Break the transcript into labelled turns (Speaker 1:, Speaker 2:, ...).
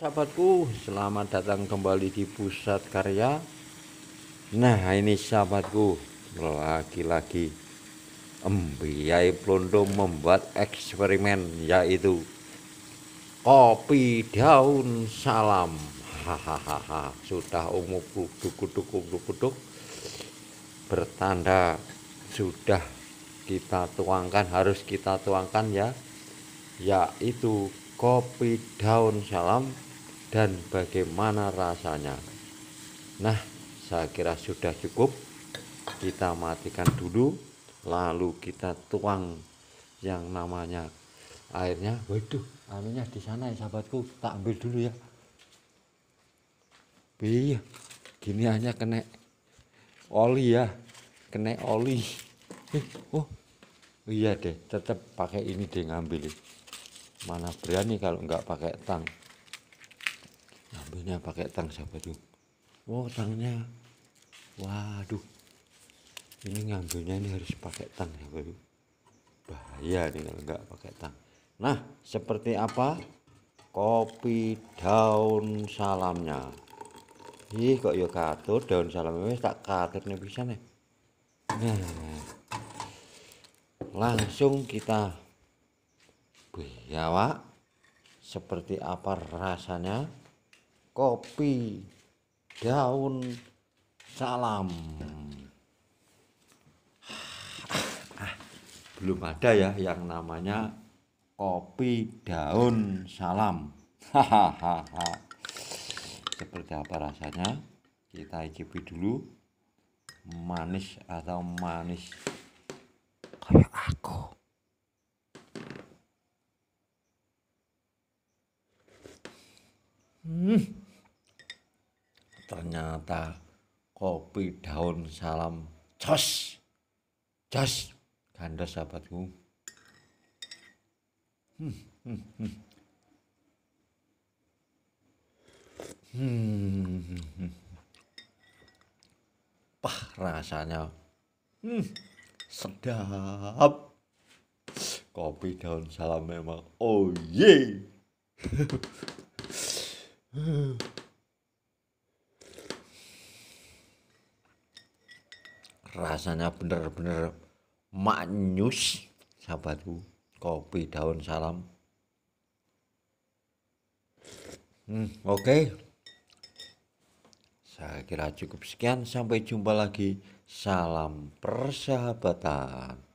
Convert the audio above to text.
Speaker 1: Sahabatku, selamat datang kembali di pusat karya. Nah, ini sahabatku, lagi-lagi Mbiyai Plondo membuat eksperimen yaitu kopi daun salam. Hahaha, sudah umum kuduk-kuduk kuduk bertanda sudah kita tuangkan harus kita tuangkan ya yaitu kopi daun salam dan bagaimana rasanya. Nah, saya kira sudah cukup. Kita matikan dulu, lalu kita tuang yang namanya airnya. Waduh, anunya di sana ya sahabatku, tak ambil dulu ya. Iya, gini hanya kena oli ya, kena oli. Eh, oh, iya deh, tetap pakai ini deh ngambil. Mana berani kalau nggak pakai tang ambilnya pakai tang siapa tuh oh tangnya waduh ini ngambilnya ini harus pakai tang siapa tuh bahaya nih kalau nggak pakai tang nah seperti apa kopi daun salamnya ih kok yo ya katut daun salamnya tak katut nih bisa nih ya. nah langsung kita biawak ya, seperti apa rasanya kopi daun salam ah, ah, belum ada ya yang namanya kopi daun salam hahaha seperti apa rasanya kita icipi dulu manis atau manis kayak aku hmm ternyata kopi daun salam jos jos ganda sahabatku hmm, hmm, hmm. Hmm. Pah rasanya. Hmm. Sedap. Kopi daun salam memang. Oh ye. Yeah. rasanya benar-benar maknyus sahabatku kopi daun salam hmm, oke okay. saya kira cukup sekian sampai jumpa lagi salam persahabatan